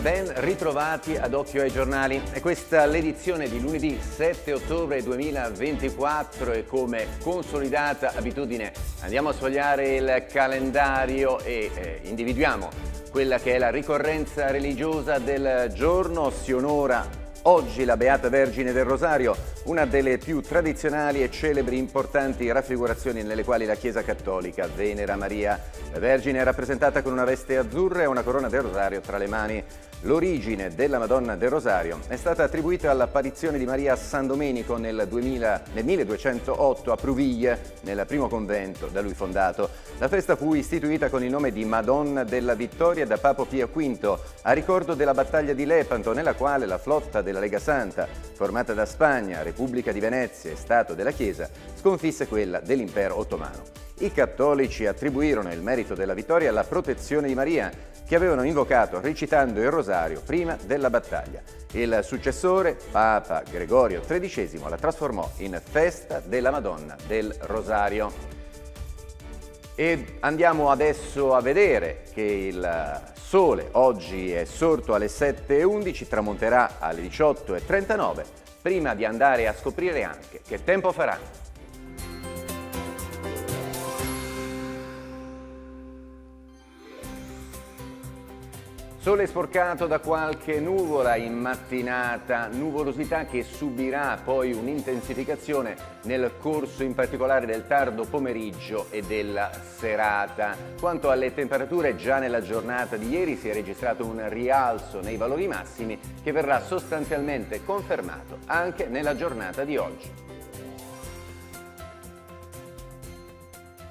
ben ritrovati ad occhio ai giornali. È questa l'edizione di lunedì 7 ottobre 2024 e come consolidata abitudine andiamo a sfogliare il calendario e eh, individuiamo quella che è la ricorrenza religiosa del giorno. Si onora Oggi la Beata Vergine del Rosario, una delle più tradizionali e celebri importanti raffigurazioni nelle quali la Chiesa Cattolica venera Maria. La Vergine è rappresentata con una veste azzurra e una corona del Rosario tra le mani. L'origine della Madonna del Rosario è stata attribuita all'apparizione di Maria a San Domenico nel, 2000, nel 1208 a Pruviglie, nel primo convento da lui fondato. La festa fu istituita con il nome di Madonna della Vittoria da Papa Pio V, a ricordo della battaglia di Lepanto, nella quale la flotta del della Lega Santa, formata da Spagna, Repubblica di Venezia e Stato della Chiesa, sconfisse quella dell'impero ottomano. I cattolici attribuirono il merito della vittoria alla protezione di Maria, che avevano invocato recitando il rosario prima della battaglia. Il successore, Papa Gregorio XIII, la trasformò in festa della Madonna del Rosario. E andiamo adesso a vedere che il sole oggi è sorto alle 7.11, tramonterà alle 18.39, prima di andare a scoprire anche che tempo farà. Sole sporcato da qualche nuvola in mattinata, nuvolosità che subirà poi un'intensificazione nel corso in particolare del tardo pomeriggio e della serata. Quanto alle temperature, già nella giornata di ieri si è registrato un rialzo nei valori massimi che verrà sostanzialmente confermato anche nella giornata di oggi.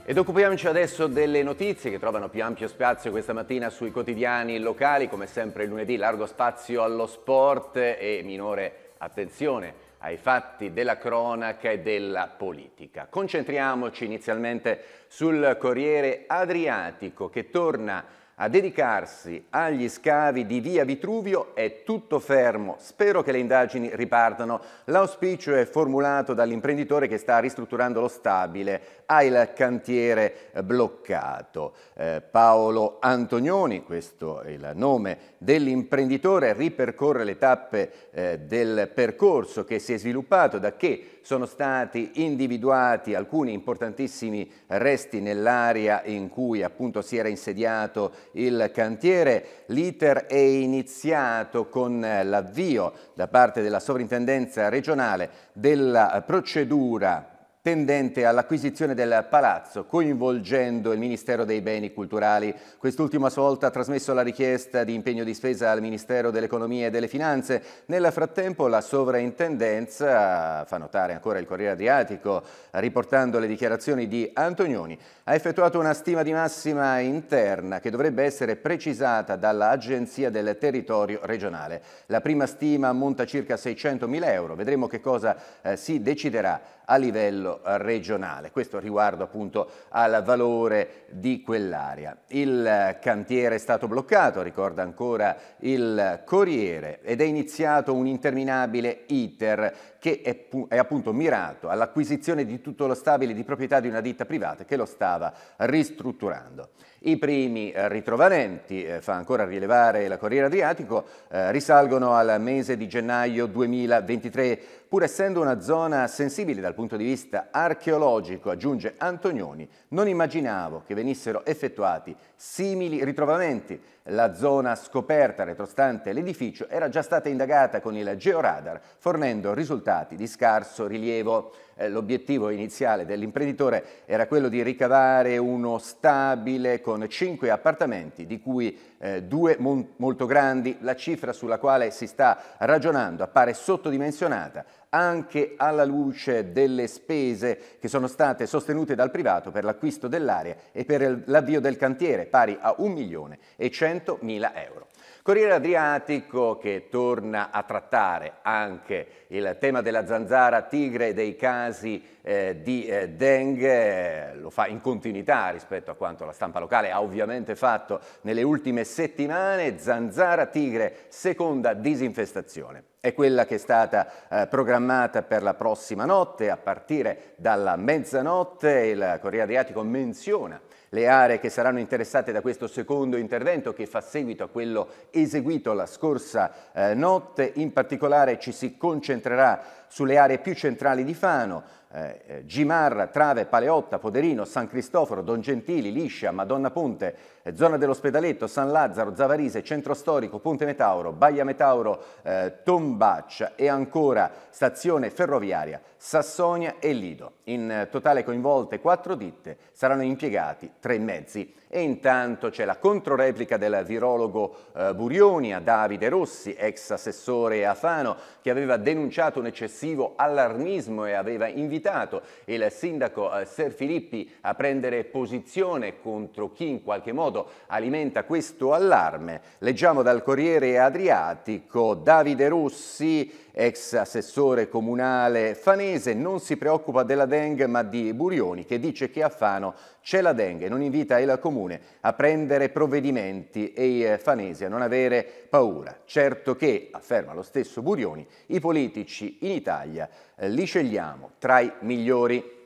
Ed occupiamoci adesso delle notizie che trovano più ampio spazio questa mattina sui quotidiani locali, come sempre il lunedì largo spazio allo sport e minore attenzione ai fatti della cronaca e della politica. Concentriamoci inizialmente sul Corriere Adriatico che torna a dedicarsi agli scavi di via Vitruvio è tutto fermo. Spero che le indagini ripartano. L'auspicio è formulato dall'imprenditore che sta ristrutturando lo stabile ha il cantiere eh, bloccato. Eh, Paolo Antonioni, questo è il nome dell'imprenditore, ripercorre le tappe eh, del percorso che si è sviluppato da che sono stati individuati alcuni importantissimi resti nell'area in cui appunto si era insediato il cantiere. L'iter è iniziato con eh, l'avvio da parte della sovrintendenza regionale della procedura tendente all'acquisizione del palazzo, coinvolgendo il Ministero dei Beni Culturali. Quest'ultimo a sua volta ha trasmesso la richiesta di impegno di spesa al Ministero dell'Economia e delle Finanze. Nel frattempo la sovrintendenza, fa notare ancora il Corriere Adriatico, riportando le dichiarazioni di Antonioni, ha effettuato una stima di massima interna che dovrebbe essere precisata dall'Agenzia del Territorio regionale. La prima stima ammonta circa 600.000 euro. Vedremo che cosa eh, si deciderà a livello eh, regionale. Questo riguardo appunto al valore di quell'area. Il eh, cantiere è stato bloccato, ricorda ancora il eh, Corriere, ed è iniziato un interminabile iter che è, è, appunto mirato all'acquisizione di tutto lo stabile di proprietà di una ditta privata che lo stava ristrutturando. I primi eh, ritrovamenti, eh, fa ancora rilevare la Corriere Adriatico, eh, risalgono al mese di gennaio 2023, pur essendo una zona sensibile dal punto di vista archeologico, aggiunge Antonioni, non immaginavo che venissero effettuati simili ritrovamenti la zona scoperta retrostante l'edificio era già stata indagata con il georadar, fornendo risultati di scarso rilievo. Eh, l'obiettivo iniziale dell'imprenditore era quello di ricavare uno stabile con cinque appartamenti, di cui eh, due mon- molto grandi. La cifra sulla quale si sta ragionando appare sottodimensionata anche alla luce delle spese che sono state sostenute dal privato per l'acquisto dell'area e per l'avvio del cantiere, pari a 1 milione e 100 mila euro. Corriere Adriatico che torna a trattare anche il tema della zanzara tigre e dei casi eh, di eh, dengue, eh, lo fa in continuità rispetto a quanto la stampa locale ha ovviamente fatto nelle ultime settimane, zanzara tigre, seconda disinfestazione. È quella che è stata eh, programmata per la prossima notte, a partire dalla mezzanotte. Il Corriere Adriatico menziona le aree che saranno interessate da questo secondo intervento che fa seguito a quello eseguito la scorsa eh, notte, in particolare ci si concentrerà sulle aree più centrali di Fano, eh, eh Gimarra, Trave, Paleotta, Poderino, San Cristoforo, Don Gentili, Liscia, Madonna Ponte, eh, zona dell'Ospedaletto, San Lazzaro, Zavarise, Centro Storico, Ponte Metauro, Baia Metauro, eh, Tombaccia e ancora stazione ferroviaria Sassonia e Lido. In eh, totale coinvolte quattro ditte, saranno impiegati tre mezzi. E intanto c'è la controreplica del virologo eh, Burioni a Davide Rossi, ex assessore a Fano, che aveva denunciato un eccessivo allarmismo e aveva invitato il sindaco eh, Filippi a prendere posizione contro chi in qualche modo modo alimenta questo allarme. Leggiamo dal Corriere Adriatico Davide Rossi, ex assessore comunale fanese, non si preoccupa della dengue ma di Burioni che dice che a Fano c'è la dengue, non invita il comune a prendere provvedimenti e i eh, fanesi a non avere paura. Certo che, afferma lo stesso Burioni, i politici in Italia eh, li scegliamo tra i migliori.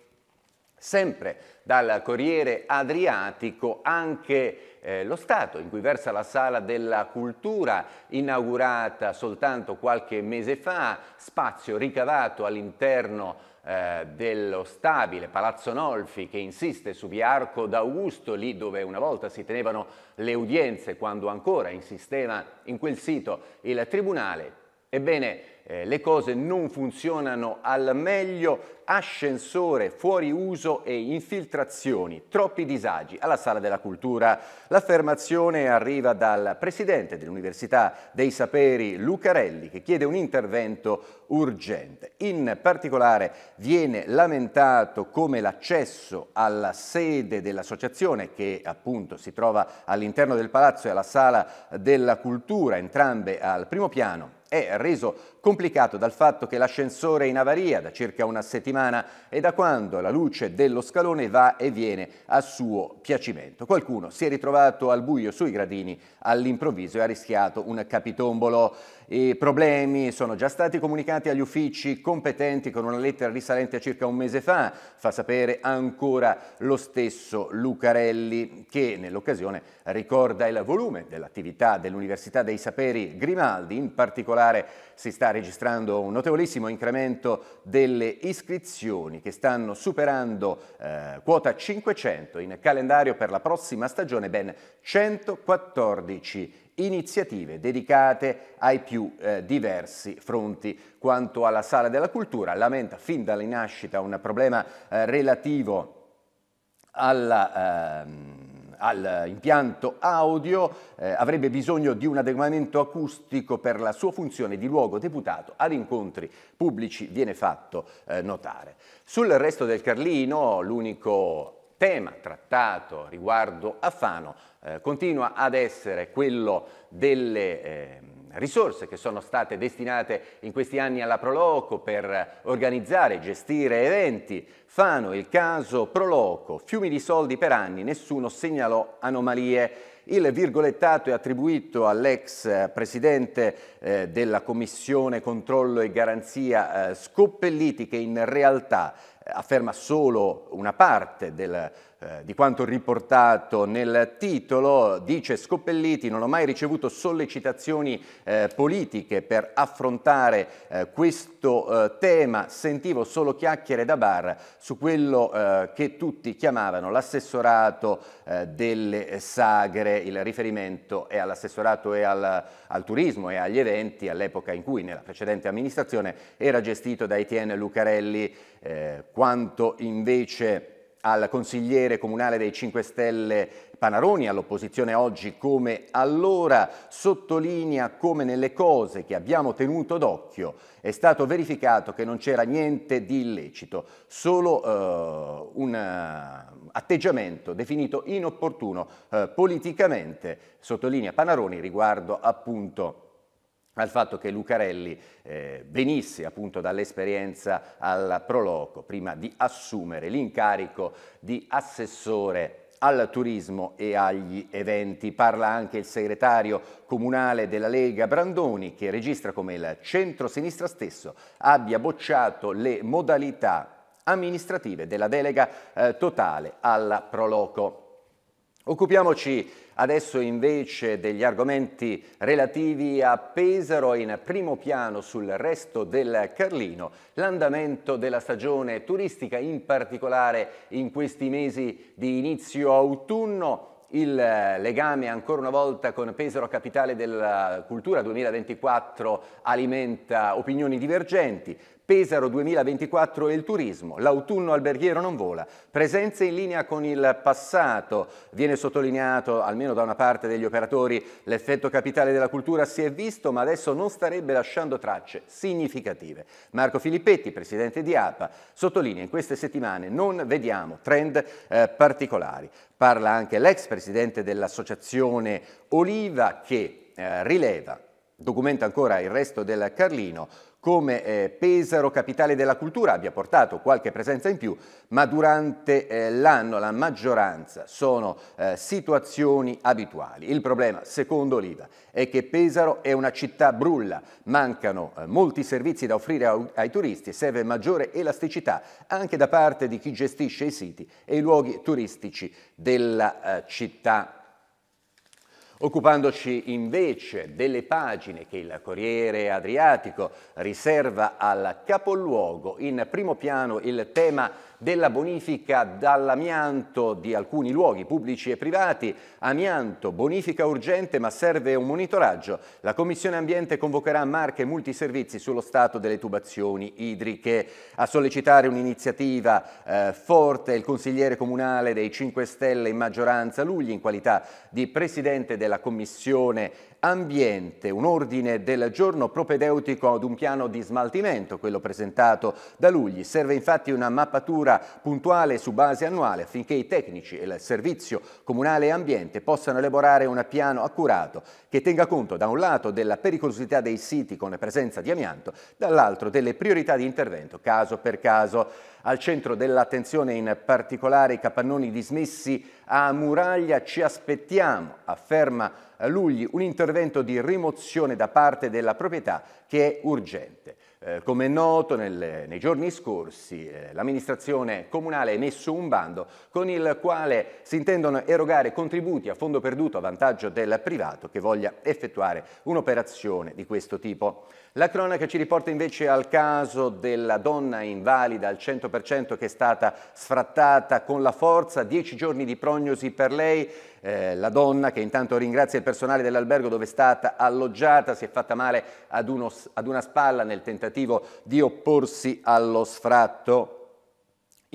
Sempre dal Corriere Adriatico anche eh, lo Stato in cui versa la Sala della Cultura inaugurata soltanto qualche mese fa, spazio ricavato all'interno eh, dello stabile Palazzo Nolfi che insiste su via Arco d'Augusto, lì dove una volta si tenevano le udienze quando ancora insisteva in quel sito il Tribunale Ebbene, eh, le cose non funzionano al meglio, ascensore fuori uso e infiltrazioni, troppi disagi alla Sala della Cultura. L'affermazione arriva dal presidente dell'Università dei Saperi Lucarelli che chiede un intervento urgente. In particolare viene lamentato come l'accesso alla sede dell'associazione che appunto si trova all'interno del palazzo e alla Sala della Cultura, entrambe al primo piano, è reso complicato dal fatto che l'ascensore è in avaria da circa una settimana e da quando la luce dello scalone va e viene a suo piacimento. Qualcuno si è ritrovato al buio sui gradini all'improvviso e ha rischiato un capitombolo. I problemi sono già stati comunicati agli uffici competenti con una lettera risalente a circa un mese fa, fa sapere ancora lo stesso Lucarelli che nell'occasione ricorda il volume dell'attività dell'Università dei Saperi Grimaldi, in particolare si sta registrando un notevolissimo incremento delle iscrizioni che stanno superando eh, quota 500 in calendario per la prossima stagione ben 114 iniziative dedicate ai più eh, diversi fronti. Quanto alla Sala della Cultura, lamenta fin dalla nascita un problema eh, relativo alla... Ehm, all'impianto audio eh, avrebbe bisogno di un adeguamento acustico per la sua funzione di luogo deputato ad incontri pubblici, viene fatto eh, notare. Sul resto del Carlino l'unico tema trattato riguardo a Fano eh, continua ad essere quello delle ehm, eh, risorse che sono state destinate in questi anni alla Proloco per organizzare e gestire eventi. Fano, il caso Proloco, fiumi di soldi per anni, nessuno segnalò anomalie. Il virgolettato è attribuito all'ex presidente eh, della Commissione Controllo e Garanzia eh, Scoppelliti che in realtà afferma solo una parte del, eh, di quanto riportato nel titolo, dice Scoppelliti non ho mai ricevuto sollecitazioni eh, politiche per affrontare eh, questo eh, tema, sentivo solo chiacchiere da bar su quello eh, che tutti chiamavano l'assessorato eh, delle sagre, il riferimento è all'assessorato e al, al turismo e agli eventi all'epoca in cui nella precedente amministrazione era gestito da Etienne Lucarelli eh, quanto invece al consigliere comunale dei 5 Stelle Panaroni, all'opposizione oggi come allora, sottolinea come nelle cose che abbiamo tenuto d'occhio è stato verificato che non c'era niente di illecito, solo eh, un eh, atteggiamento definito inopportuno eh, politicamente, sottolinea Panaroni riguardo appunto al fatto che Lucarelli eh, venisse appunto dall'esperienza al Proloco prima di assumere l'incarico di assessore al turismo e agli eventi. Parla anche il segretario comunale della Lega Brandoni che registra come il centro-sinistra stesso abbia bocciato le modalità amministrative della delega eh, totale alla Proloco. Occupiamoci adesso invece degli argomenti relativi a Pesaro in primo piano sul resto del Carlino, l'andamento della stagione turistica, in particolare in questi mesi di inizio autunno, il legame ancora una volta con Pesaro Capitale della Cultura 2024 alimenta opinioni divergenti. Pesaro 2024 e il turismo, l'autunno alberghiero non vola, presenze in linea con il passato, viene sottolineato almeno da una parte degli operatori l'effetto capitale della cultura si è visto ma adesso non starebbe lasciando tracce significative. Marco Filippetti, presidente di APA, sottolinea in queste settimane non vediamo trend eh, particolari. Parla anche l'ex presidente dell'associazione Oliva che eh, rileva, documenta ancora il resto del Carlino, come eh, Pesaro, capitale della cultura, abbia portato qualche presenza in più, ma durante eh, l'anno la maggioranza sono eh, situazioni abituali. Il problema, secondo l'IVA, è che Pesaro è una città brulla, mancano eh, molti servizi da offrire a, ai turisti e serve maggiore elasticità anche da parte di chi gestisce i siti e i luoghi turistici della eh, città occupandoci invece delle pagine che il Corriere Adriatico riserva al capoluogo, in primo piano il tema della bonifica dall'amianto di alcuni luoghi pubblici e privati. Amianto, bonifica urgente ma serve un monitoraggio. La Commissione Ambiente convocherà Marche Multiservizi sullo stato delle tubazioni idriche. A sollecitare un'iniziativa eh, forte il consigliere comunale dei 5 Stelle in maggioranza Lugli in qualità di presidente della Commissione ambiente, un ordine del giorno propedeutico ad un piano di smaltimento, quello presentato da Lugli. Serve infatti una mappatura puntuale su base annuale affinché i tecnici e il servizio comunale ambiente possano elaborare un piano accurato che tenga conto da un lato della pericolosità dei siti con presenza di amianto, dall'altro delle priorità di intervento caso per caso. Al centro dell'attenzione in particolare i capannoni dismessi a muraglia ci aspettiamo, afferma Lugli un intervento di rimozione da parte della proprietà che è urgente. Eh, come è noto, nel, nei giorni scorsi eh, l'amministrazione comunale ha emesso un bando con il quale si intendono erogare contributi a fondo perduto a vantaggio del privato che voglia effettuare un'operazione di questo tipo. La cronaca ci riporta invece al caso della donna invalida al 100% che è stata sfrattata con la forza, dieci giorni di prognosi per lei eh, la donna che intanto ringrazia il personale dell'albergo dove è stata alloggiata, si è fatta male ad, uno, ad una spalla nel tentativo di opporsi allo sfratto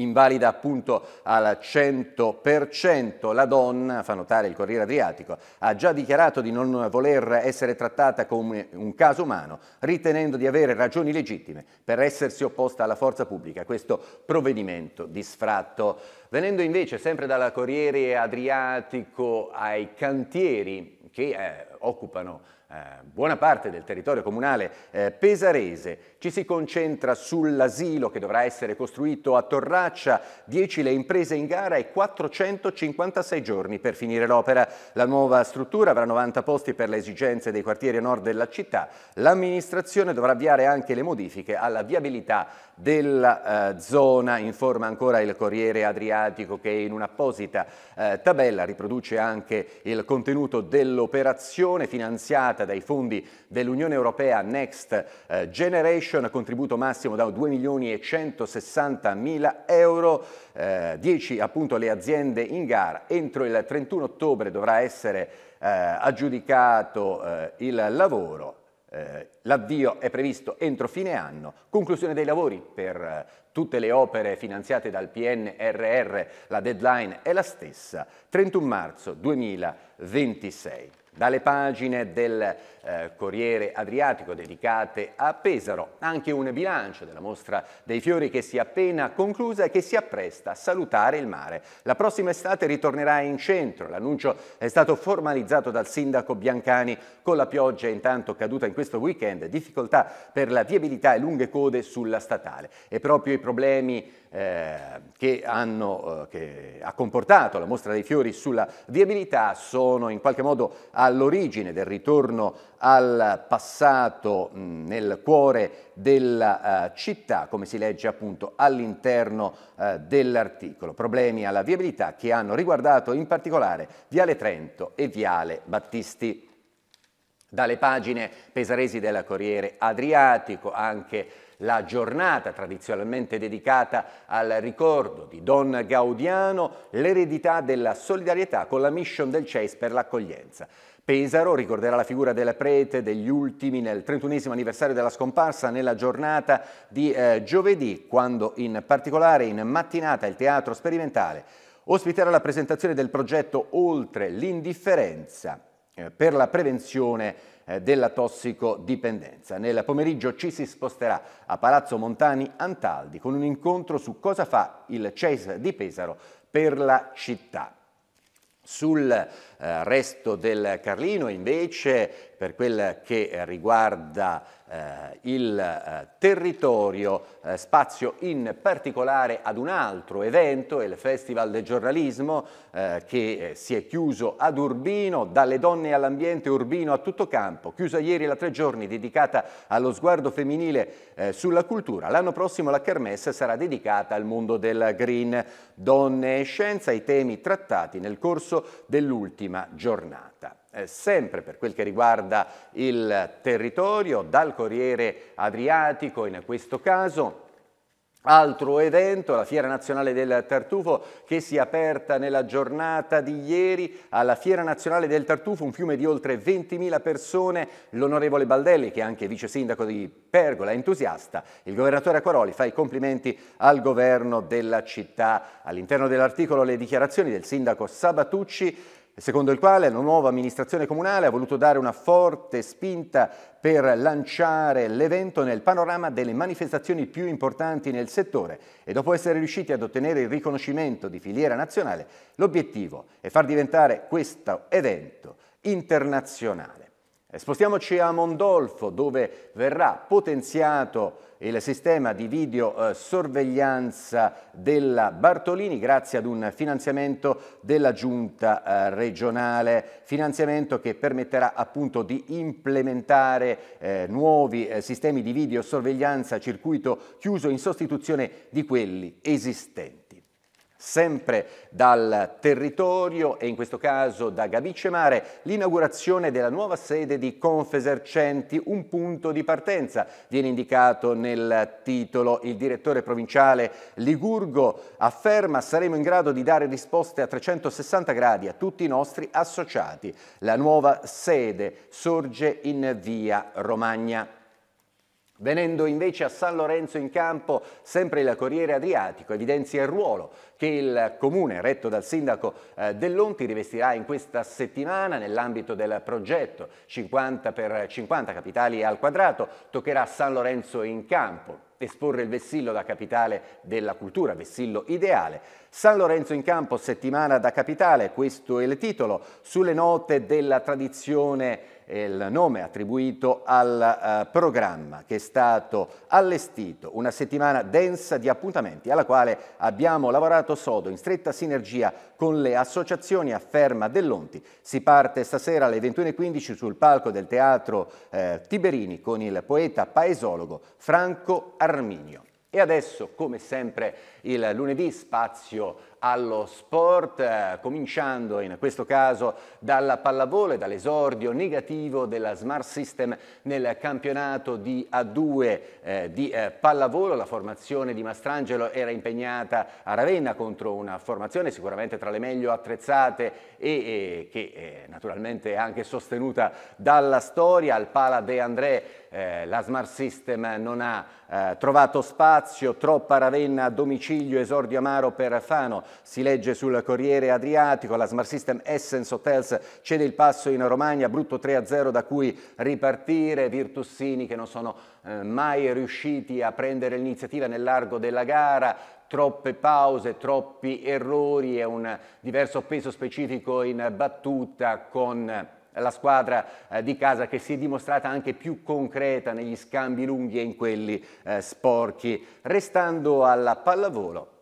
invalida appunto al 100%. La donna, fa notare il Corriere Adriatico, ha già dichiarato di non voler essere trattata come un caso umano, ritenendo di avere ragioni legittime per essersi opposta alla forza pubblica questo provvedimento di sfratto. Venendo invece sempre dalla Corriere Adriatico ai cantieri che eh, occupano eh, buona parte del territorio comunale eh, pesarese. Ci si concentra sull'asilo che dovrà essere costruito a Torraccia, 10 le imprese in gara e 456 giorni per finire l'opera. La nuova struttura avrà 90 posti per le esigenze dei quartieri a nord della città. L'amministrazione dovrà avviare anche le modifiche alla viabilità della eh, zona, informa ancora il Corriere Adriatico che in un'apposita eh, tabella riproduce anche il contenuto dell'operazione finanziata finanziata dai fondi dell'Unione Europea Next eh, Generation, contributo massimo da 2 milioni e 160 mila euro, 10 eh, appunto le aziende in gara, entro il 31 ottobre dovrà essere eh, aggiudicato il lavoro, l'avvio è previsto entro fine anno, conclusione dei lavori per tutte le opere finanziate dal PNRR, la deadline è la stessa, 31 marzo 2026. Dalle pagine del eh, Corriere Adriatico dedicate a Pesaro, anche un bilancio della mostra dei fiori che si è appena conclusa e che si appresta a salutare il mare. La prossima estate ritornerà in centro, l'annuncio è stato formalizzato dal sindaco Biancani con la pioggia intanto caduta in questo weekend, difficoltà per la viabilità e lunghe code sulla statale. E proprio i problemi eh, che, hanno, eh, che ha comportato la mostra dei fiori sulla viabilità sono in qualche modo all'origine del ritorno al passato nel cuore della eh, città, come si legge appunto all'interno dell'articolo. Problemi alla viabilità che hanno riguardato in particolare Viale Trento e Viale Battisti. Dalle pagine pesaresi della Corriere Adriatico anche la giornata tradizionalmente dedicata al ricordo di Don Gaudiano, l'eredità della solidarietà con la mission del CES per l'accoglienza. Pesaro ricorderà la figura del prete degli ultimi nel 31 anniversario della scomparsa nella giornata di eh, giovedì, quando in particolare in mattinata il teatro sperimentale ospiterà la presentazione del progetto Oltre l'indifferenza eh, per la prevenzione eh, della tossicodipendenza. Nel pomeriggio ci si sposterà a Palazzo Montani Antaldi con un incontro su cosa fa il CES di Pesaro per la città. Sul eh, resto del Carlino invece per quel che riguarda eh, il eh, territorio, eh, spazio in particolare ad un altro evento, il Festival del giornalismo eh, che eh, si è chiuso ad Urbino, dalle donne all'ambiente urbino a tutto campo, chiusa ieri la tre giorni dedicata allo sguardo femminile eh, sulla cultura. L'anno prossimo la Kermesse sarà dedicata al mondo del green, donne e scienza, i temi trattati nel corso dell'ultima giornata. Eh, sempre per quel che riguarda il territorio, dal Corriere Adriatico in questo caso, Altro evento, la Fiera Nazionale del Tartufo che si è aperta nella giornata di ieri alla Fiera Nazionale del Tartufo, un fiume di oltre 20.000 persone, l'onorevole Baldelli che è anche vice sindaco di Pergola, entusiasta, il governatore Acquaroli fa i complimenti al governo della città. All'interno dell'articolo le dichiarazioni del sindaco Sabatucci secondo il quale la nuova amministrazione comunale ha voluto dare una forte spinta per lanciare l'evento nel panorama delle manifestazioni più importanti nel settore e dopo essere riusciti ad ottenere il riconoscimento di filiera nazionale, l'obiettivo è far diventare questo evento internazionale. Eh, spostiamoci a Mondolfo dove verrà potenziato il sistema di videosorveglianza eh, della Bartolini grazie ad un finanziamento della giunta eh, regionale, finanziamento che permetterà appunto di implementare nuovi sistemi di videosorveglianza a circuito chiuso in sostituzione di quelli esistenti. Sempre dal territorio e in questo caso da Gabicemare, l'inaugurazione della nuova sede di Confesercenti, un punto di partenza, viene indicato nel titolo. Il direttore provinciale Ligurgo afferma saremo in grado di dare risposte a 360 gradi a tutti i nostri associati. La nuova sede sorge in via Romagna. Venendo invece a San Lorenzo in campo, sempre il Corriere Adriatico evidenzia il ruolo che il comune, retto dal sindaco eh, Dell'Onti, rivestirà in questa settimana nell'ambito del progetto 50 per 50 capitali al quadrato, toccherà San Lorenzo in campo esporre il vessillo da capitale della cultura, vessillo ideale. San Lorenzo in campo, settimana da capitale, questo è il titolo, sulle note della tradizione il nome attribuito al eh, programma che è stato allestito, una settimana densa di appuntamenti alla quale abbiamo lavorato sodo in stretta sinergia con le associazioni a Ferma dell'Onti. Si parte stasera alle 21.15 sul palco del Teatro eh, Tiberini con il poeta paesologo Franco Arminio. E adesso, come sempre, il lunedì spazio allo sport, cominciando in questo caso dalla pallavolo e dall'esordio negativo della Smart System nel campionato di A2 eh, di eh, pallavolo. La formazione di Mastrangelo era impegnata a Ravenna contro una formazione sicuramente tra le meglio attrezzate e, e che eh, naturalmente è anche sostenuta dalla storia. Al pala De André eh, la Smart System non ha eh, trovato spazio, troppa Ravenna a domicilio, esordio amaro per Fano si legge sul Corriere Adriatico, la Smart System Essence Hotels cede il passo in Romagna, brutto 3-0 da cui ripartire, Virtussini che non sono eh, mai riusciti a prendere l'iniziativa nel largo della gara, troppe pause, troppi errori e un diverso peso specifico in battuta con eh, la squadra eh, di casa che si è dimostrata anche più concreta negli scambi lunghi e in quelli sporchi. Restando alla pallavolo,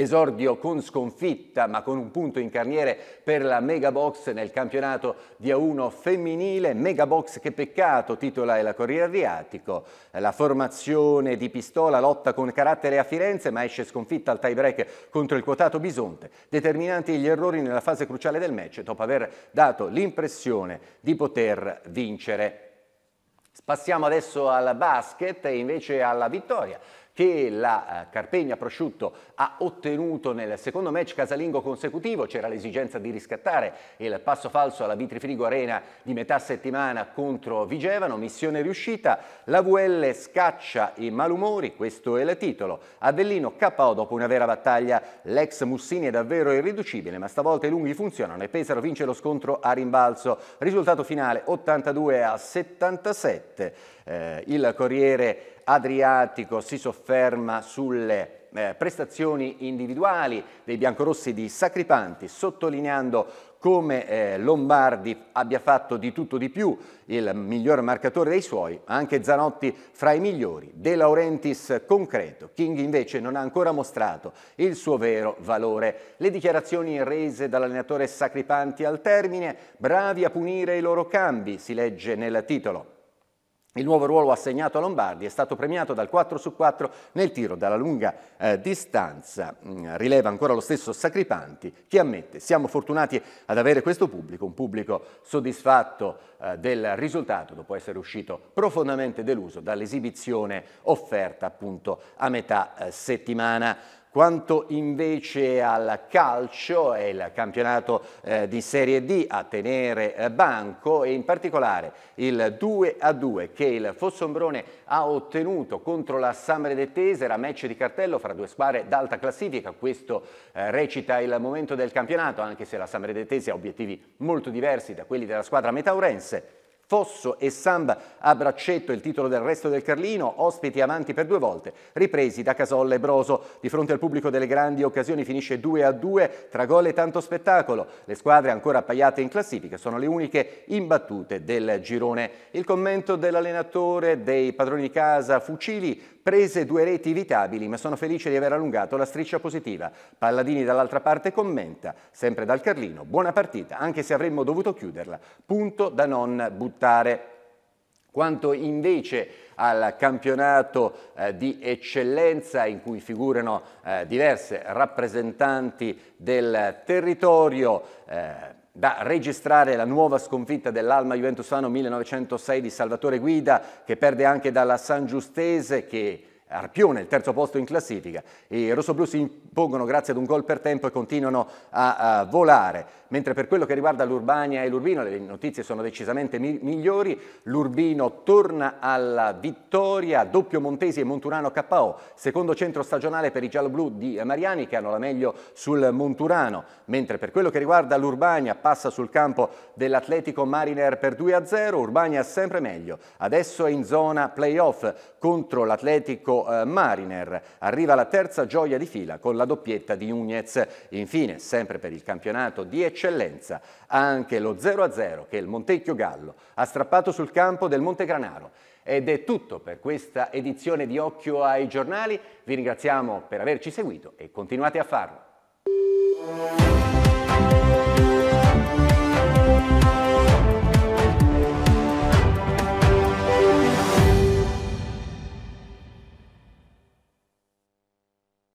Esordio con sconfitta ma con un punto in carniere per la Megabox nel campionato di A1 femminile. Megabox che peccato, titola è la Corriere Adriatico. La formazione di Pistola lotta con carattere a Firenze ma esce sconfitta al tie-break contro il quotato Bisonte. Determinanti gli errori nella fase cruciale del match dopo aver dato l'impressione di poter vincere. Passiamo adesso al basket e invece alla vittoria che la eh, Carpegna Prosciutto ha ottenuto nel secondo match casalingo consecutivo, c'era l'esigenza di riscattare il passo falso alla Vitrifrigo Arena di metà settimana contro Vigevano, missione riuscita, la VL scaccia i malumori, questo è il titolo, Avellino KO dopo una vera battaglia, l'ex Mussini è davvero irriducibile, ma stavolta i lunghi funzionano e Pesaro vince lo scontro a rimbalzo, risultato finale 82 a 77. Eh, il Corriere Adriatico si sofferma sulle eh, prestazioni individuali dei biancorossi di Sacripanti, sottolineando come eh, Lombardi abbia fatto di tutto di più, il miglior marcatore dei suoi, anche Zanotti fra i migliori, De Laurentiis concreto, King invece non ha ancora mostrato il suo vero valore. Le dichiarazioni rese dall'allenatore Sacripanti al termine, bravi a punire i loro cambi, si legge nel titolo. Il nuovo ruolo assegnato a Lombardi è stato premiato dal 4 su 4 nel tiro dalla lunga eh, distanza. Mm, rileva ancora lo stesso Sacripanti, che ammette siamo fortunati ad avere questo pubblico, un pubblico soddisfatto eh, del risultato dopo essere uscito profondamente deluso dall'esibizione offerta appunto a metà eh, settimana. Quanto invece al calcio è il campionato eh, di Serie D a tenere eh, banco e in particolare il 2-2 che il Fossombrone ha ottenuto contro la Sambre Tesera, match di cartello fra due squadre d'alta classifica, questo eh, recita il momento del campionato anche se la Sambre Tesera ha obiettivi molto diversi da quelli della squadra metaurense. Fosso e Samba a braccetto il titolo del resto del Carlino, ospiti avanti per due volte, ripresi da Casolla e Broso. Di fronte al pubblico delle grandi occasioni finisce 2 a 2, tra gol e tanto spettacolo. Le squadre ancora appaiate in classifica sono le uniche imbattute del girone. Il commento dell'allenatore dei padroni di casa Fucili Prese due reti evitabili, ma sono felice di aver allungato la striscia positiva. Palladini dall'altra parte commenta, sempre dal Carlino, buona partita, anche se avremmo dovuto chiuderla. Punto da non buttare. Quanto invece al campionato eh, di eccellenza in cui figurano eh, diverse rappresentanti del territorio, eh, da registrare la nuova sconfitta dell'Alma Juventusano 1906 di Salvatore Guida che perde anche dalla San Giustese che Arpione, il terzo posto in classifica. I rossoblù si impongono grazie ad un gol per tempo e continuano a, a volare mentre per quello che riguarda l'Urbania e l'Urbino le notizie sono decisamente mi migliori, l'Urbino torna alla vittoria, doppio Montesi e Monturano KO, secondo centro stagionale per i gialloblu di Mariani che hanno la meglio sul Monturano, mentre per quello che riguarda l'Urbania passa sul campo dell'Atletico Mariner per 2-0, Urbania sempre meglio, adesso è in zona playoff contro l'Atletico eh, Mariner, arriva la terza gioia di fila con la doppietta di Nunez, infine sempre per il campionato 10 eccellenza. Anche lo 0-0 che il Montecchio Gallo ha strappato sul campo del Monte Granaro. Ed è tutto per questa edizione di Occhio ai giornali. Vi ringraziamo per averci seguito e continuate a farlo.